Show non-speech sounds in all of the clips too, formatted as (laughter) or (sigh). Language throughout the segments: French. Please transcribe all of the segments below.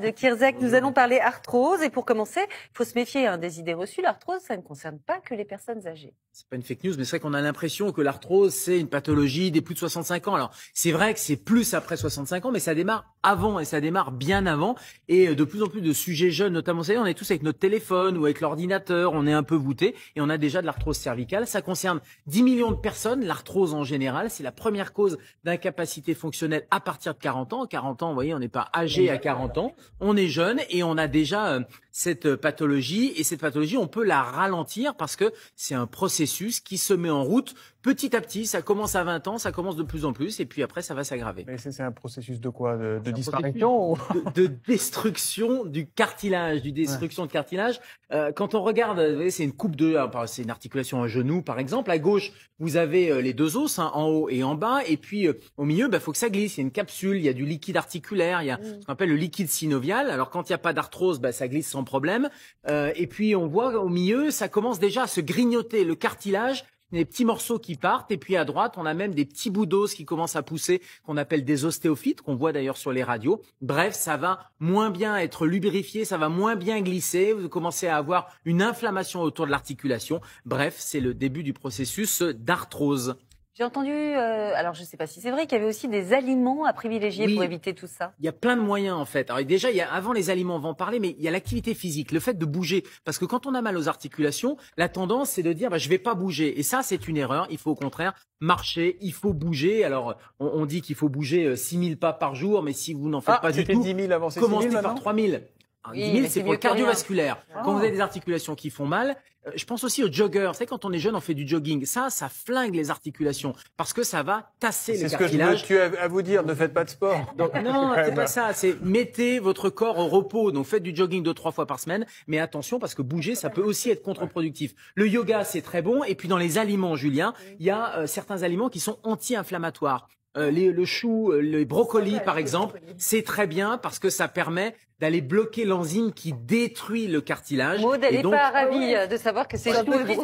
de Kirzek, nous allons parler arthrose. Et pour commencer, il faut se méfier hein, des idées reçues. L'arthrose, ça ne concerne pas que les personnes âgées. C'est pas une fake news, mais c'est vrai qu'on a l'impression que l'arthrose, c'est une pathologie des plus de 65 ans. Alors, c'est vrai que c'est plus après 65 ans, mais ça démarre avant et ça démarre bien avant. Et euh, de plus en plus de sujets jeunes, notamment, vous savez, on est tous avec notre téléphone ou avec l'ordinateur, on est un peu voûté et on a déjà de l'arthrose cervicale. Ça concerne 10 millions de personnes. L'arthrose en général, c'est la première cause d'incapacité fonctionnelle à partir de 40 ans. 40 ans, vous voyez, on n'est pas âgé à 40 ans on est jeune et on a déjà cette euh, pathologie. Et cette pathologie, on peut la ralentir parce que c'est un processus qui se met en route petit à petit. Ça commence à 20 ans, ça commence de plus en plus, et puis après, ça va s'aggraver. Mais c'est un processus de quoi De, disparition de, destruction du cartilage, du destruction de cartilage. Euh, quand on regarde, c'est une coupe de, ah, c'est une articulation à genou, par exemple. À gauche, vous avez euh, les deux os, hein, en haut et en bas, et puis au milieu, il bah, faut que ça glisse. Il y a une capsule, il y a du liquide articulaire, il y a mmh. ce qu'on appelle le liquide synovial. Alors quand il n'y a pas d'arthrose, bah, ça glisse sans problème. Euh, et puis on voit au milieu, ça commence déjà à se grignoter le cartilage les petits morceaux qui partent. Et puis à droite, on a même des petits bouts d'os qui commencent à pousser, qu'on appelle des ostéophytes, qu'on voit d'ailleurs sur les radios. Bref, ça va moins bien être lubrifié, ça va moins bien glisser. Vous commencez à avoir une inflammation autour de l'articulation. Bref, c'est le début du processus d'arthrose. J'ai entendu, euh, alors je ne sais pas si c'est vrai, qu'il y avait aussi des aliments à privilégier pour éviter tout ça. Il y a plein de moyens en fait. Alors déjà, il y a, avant les aliments, on va en parler, mais il y a l'activité physique, le fait de bouger. Parce que quand on a mal aux articulations, la tendance c'est de dire bah, je vais pas bouger. Et ça, c'est une erreur. Il faut au contraire marcher, il faut bouger. Alors on, dit qu'il faut bouger 6000 euh, pas par jour, mais si vous n'en faites ah, pas du tout, 10 000 avant, commencez 000 par 3000. 10 c'est pour le cardiovasculaire. Quand vous avez des oh. articulations qui font mal, euh, je pense aussi aux joggers. C'est quand on est jeune, on fait du jogging. Ça, ça flingue les articulations parce que ça va tasser les cartilages. C'est ce que je me tue à vous dire. Ne faites pas de sport. (laughs) non, (laughs) c'est pas bah. ça. C'est mettez votre corps au repos. Donc faites du jogging deux trois fois par semaine, mais attention parce que bouger, ça peut aussi être contre-productif. Le yoga, c'est très bon. Et puis dans les aliments, Julien, il y a euh, certains aliments qui sont anti-inflammatoires. Euh, le chou, euh, les brocolis par exemple, c'est très bien parce que ça permet d'aller bloquer l'enzyme qui détruit le cartilage. Maud, elle n'est donc... pas ah ravie euh, de savoir que c'est chou brocoli. le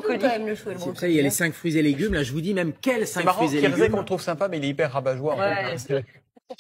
chou et le brocoli. il y a les hein. cinq fruits et légumes. Là, je vous dis même quels cinq fruits et légumes. C'est qu'on trouve sympa, mais il est hyper rabat-joie.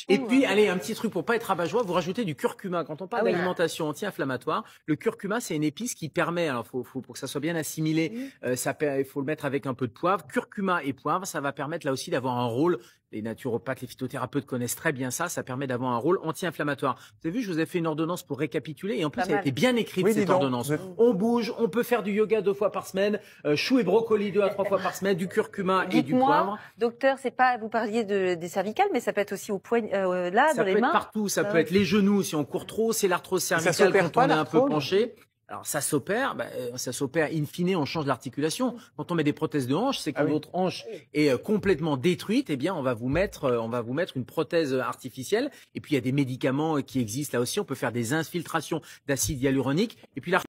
Et puis, hein. allez, un petit truc pour pas être rabat-joie, vous rajoutez du curcuma. Quand on parle ah d'alimentation anti-inflammatoire, le curcuma, c'est une épice qui permet, alors faut, faut, pour que ça soit bien assimilé, euh, ça, il faut le mettre avec un peu de poivre. Curcuma et poivre, ça va permettre là aussi d'avoir un rôle les naturopathes, les phytothérapeutes connaissent très bien ça. Ça permet d'avoir un rôle anti-inflammatoire. Vous avez vu, je vous ai fait une ordonnance pour récapituler et en plus, elle a été bien écrite, cette ordonnance. Mmh. On bouge, on peut faire du yoga deux fois par semaine, euh, chou et brocoli deux à trois fois par semaine, du curcuma et du poivre. Docteur, c'est pas, vous parliez de, des cervicales, mais ça peut être aussi au euh, là, ça peut être partout, ça peut être les genoux si on court trop, c'est l'arthrose cervicale quand on est un peu penché. Alors ça s'opère, bah, euh, ça s'opère in fine, on change l'articulation. Quand on met des prothèses de hanche, c'est ah que votre hanche est euh, complètement détruite, eh bien on va vous mettre, on va vous mettre une prothèse artificielle. Et puis il y a des médicaments qui existent là aussi, on peut faire des infiltrations d'acide hyaluronique. Et puis